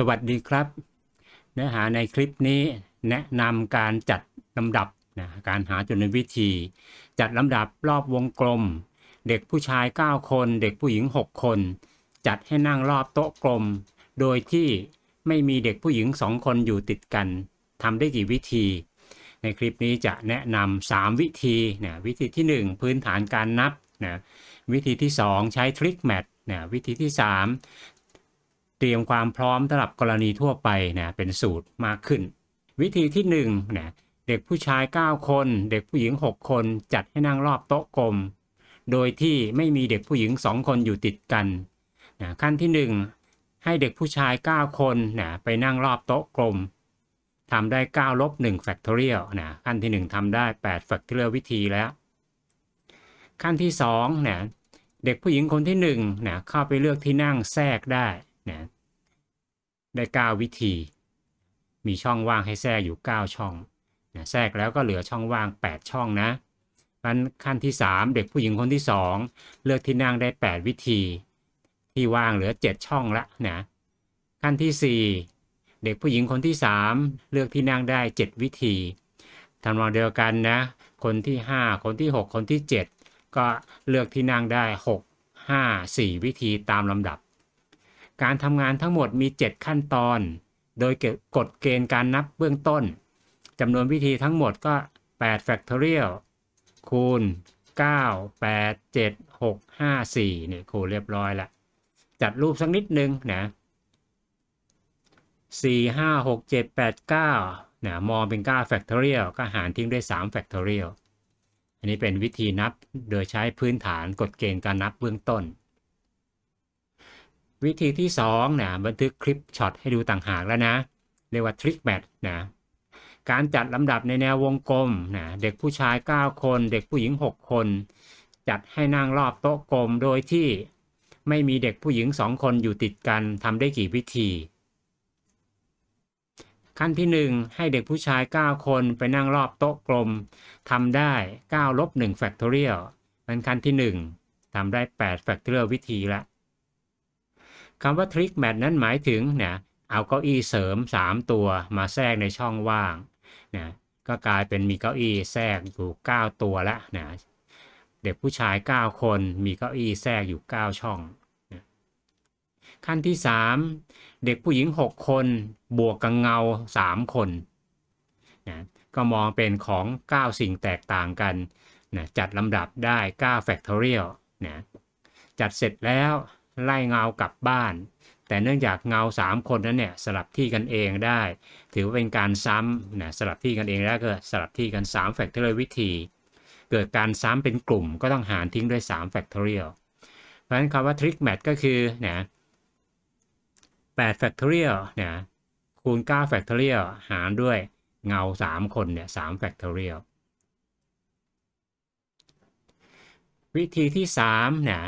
สวัสดีครับ เนื้อหาในคลิปนี้แนะนำการจัดลำดับนะการหาจนวิธี จัดลำดับรอบวงกลม เด็กผู้ชาย 9 คน เด็กผู้หญิง 6 คน จัดให้นั่งรอบโต๊ะกลม โดยที่ไม่มีเด็กผู้หญิง 2 คนอยู่ติดกันทำได้กี่วิธี ในคลิปนี้จะแนะนำา3 วิธีนะวิธีที่ 1 พื้นฐานการนับนะวิธีที่ 2 ใช้ทริกแมทนะวิธีที่ 3เตรียมความพร้อมสำหรับกรณีทั่วไปนะ เป็นสูตรมากขึ้น วิธีที่ 1นะเด็กผู้ชาย 9 คน เด็กผู้หญิง 6 คนจัดให้นั่งรอบโต๊ะกลม โดยที่ไม่มีเด็กผู้หญิง 2 คนอยู่ติดกันนะขั้นที่ 1 ให้เด็กผู้ชาย 9 คนนะไปนั่งรอบโต๊ะกลมทำได้9ลบ1 factorial นะขั้นที่ 1 ทำได้ 8 factorial วิธีแล้ว ขั้นที่2นะเด็กผู้หญิงคนที่1นะเข้าไปเลือกที่นั่งแทรกได้นะได้ 9 วิธี มีช่องว่างให้แทรกอยู่ 9 ช่องนะแทรกแล้วก็เหลือช่องว่าง 8 ช่องนะั้นขั้นที่ 3 เด็กผู้หญิงคนที่ 2 เลือกที่นั่งได้ 8 วิธี ที่ว่างเหลือ 7 ช่องละนะขั้นที่ 4 เด็กผู้หญิงคนที่ 3 เลือกที่นั่งได้ 7 วิธี ทำนองเดียวกันนะ คนที่ 5 คนที่ 6 คนที่ 7 ก็เลือกที่นั่งได้ 6 5 4 วิธีตามลำดับการทำงานทั้งหมดมี 7 ขั้นตอน โดยกฎเกณฑ์การนับเบื้องต้นจำนวนวิธีทั้งหมดก็ 8 factorial คูณ 9 8 7 6 5 4นี่คูณเรียบร้อยละจัดรูปสักนิดนึงนะ 4 5 6 7 8 9นะมองเป็น 9 factorial ก็หารทิ้งด้วย 3 factorial อันนี้เป็นวิธีนับโดยใช้พื้นฐานกฎเกณฑ์การนับเบื้องต้นวิธีที่2นะบันทึกคลิปช็อตให้ดูต่างหากแล้วนะ เรียกว่าทริกแมทนะการจัดลำดับในแนววงกลมนะเด็กผู้ชาย 9 คน เด็กผู้หญิง 6 คน จัดให้นั่งรอบโต๊ะกลม โดยที่ไม่มีเด็กผู้หญิง 2 คนอยู่ติดกัน ทำได้กี่วิธี ขั้นที่ 1 ให้เด็กผู้ชาย 9 คนไปนั่งรอบโต๊ะกลม ทำได้9ลบ1 factorial เป็นขั้นที่ 1ทำได้ 8 factorial วิธีละคำว่า trick mat นั้นหมายถึงนะเอาเก้าอี้เสริม 3 ตัวมาแทรกในช่องว่างนะก็กลายเป็นมีเก้าอี้แทรกอยู่ 9 ตัวละนะเด็กผู้ชาย 9 คนมีเก้าอี้แทรกอยู่ 9 ช่องนะขั้นที่ 3 เด็กผู้หญิง 6 คนบวกกับเงา 3 คนนะก็มองเป็นของ 9 สิ่งแตกต่างกันนะจัดลำดับได้ 9 Factorial นะจัดเสร็จแล้วไล่เงากลับบ้าน แต่เนื่องจากเงา 3 คนนั้นเนี่ยสลับที่กันเองได้ ถือว่าเป็นการซ้ำนะสลับที่กันเองแล้วก็สลับที่กัน3 factorial วิธี เกิดการซ้ำเป็นกลุ่มก็ต้องหารทิ้งด้วย3 factorial เพราะฉะนั้นคำว่า trick match ก็คือนะ8 factorial นะคูณ9 factorial หารด้วยเงา 3 คนเนี่ย3 factorial วิธีที่3นะ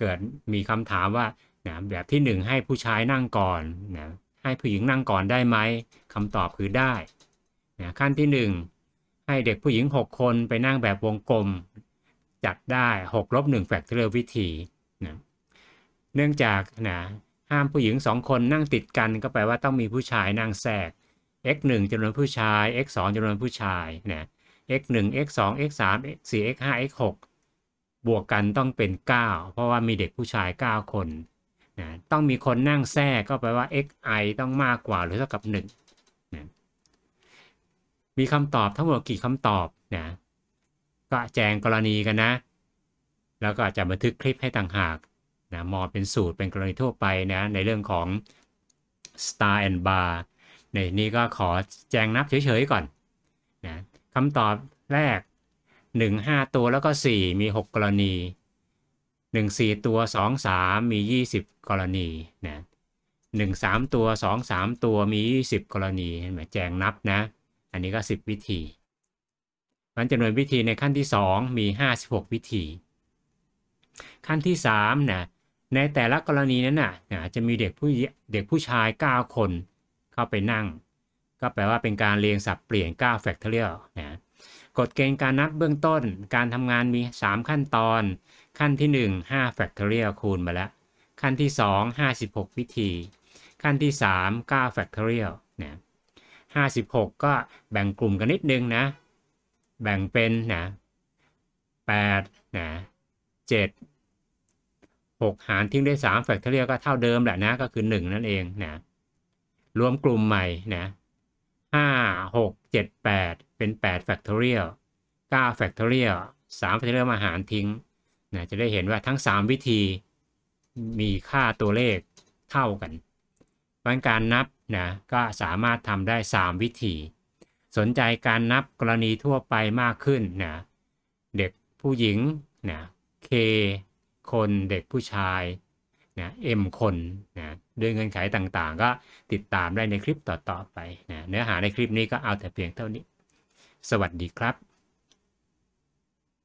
เกิดมีคำถามว่านะแบบที่ 1 ให้ผู้ชายนั่งก่อนนะให้ผู้หญิงนั่งก่อนได้ไหมคำตอบคือได้นะขั้นที่ 1 ให้เด็กผู้หญิง 6 คนไปนั่งแบบวงกลม จัดได้ 6 ลบหนึ่งแฟกเตอร์วิธีนะเนื่องจากนะห้ามผู้หญิง 2 คนนั่งติดกันก็แปลว่าต้องมีผู้ชายนั่งแทรก x 1จำนวนผู้ชาย x 2จำนวนผู้ชายนะ x 1 x 2 x 3 x 4 x 5 x 6บวกกันต้องเป็น 9 เพราะว่ามีเด็กผู้ชาย 9 คนนะต้องมีคนนั่งแท้กก็แปลว่า xi ต้องมากกว่าหรือเท่ากับ1นะมีคำตอบทั้งหมดกี่คำตอบนะก็แจงกรณีกันนะ แล้วก็จะบันทึกคลิปให้ต่างหากนะมอเป็นสูตรเป็นกรณีทั่วไปนะ ในเรื่องของ star and bar ในนี้ก็ขอแจงนับเฉยๆก่อนนะคำตอบแรก1 5 ตัวแล้วก็ 4 มี 6 กรณี 1 4 ตัว 2 3 มี 20 กรณีนะ1 3 ตัว 2 3 ตัวมี 20 กรณีเห็นไหมแจงนับนะ อันนี้ก็ 10 วิธีมันจำนวนวิธีในขั้นที่ 2 มี 56 วิธี ขั้นที่3นะในแต่ละกรณีนั้นนะ่ะจะมีเด็กผู้เด็กผู้ชาย 9 คนเข้าไปนั่ง ก็แปลว่าเป็นการเรียงสับเปลี่ยน9 factorial นะกฎเกณฑ์การนับเบื้องต้น การทำงานมี 3 ขั้นตอน ขั้นที่ 1 5 factorial คูณมาแล้ว ขั้นที่ 2 56 วิธี ขั้นที่ 3 9 factorial นะ56 ก็แบ่งกลุ่มกันนิดนึงนะ แบ่งเป็นนะ8นะ7 6 หารทิ้งได้3 factorial ก็เท่าเดิมแหละนะก็คือ 1 นั่นเองนะรวมกลุ่มใหม่นะ5 6 7 8เป็น8 factorial 9 factorial 3 factorial มาหารทิ้ง นะ จะได้เห็นว่าทั้ง 3 วิธีมีค่าตัวเลขเท่ากันวันการนับนะ ก็สามารถทำได้ 3 วิธี สนใจการนับกรณีทั่วไปมากขึ้นนะ เด็กผู้หญิงนะ k คนเด็กผู้ชายนะ m คนนะด้วยเงื่อนไขต่างๆ ก็ติดตามได้ในคลิปต่อๆไปนะเนื้อหาในคลิปนี้ก็เอาแต่เพียงเท่านี้สวัสดีครับ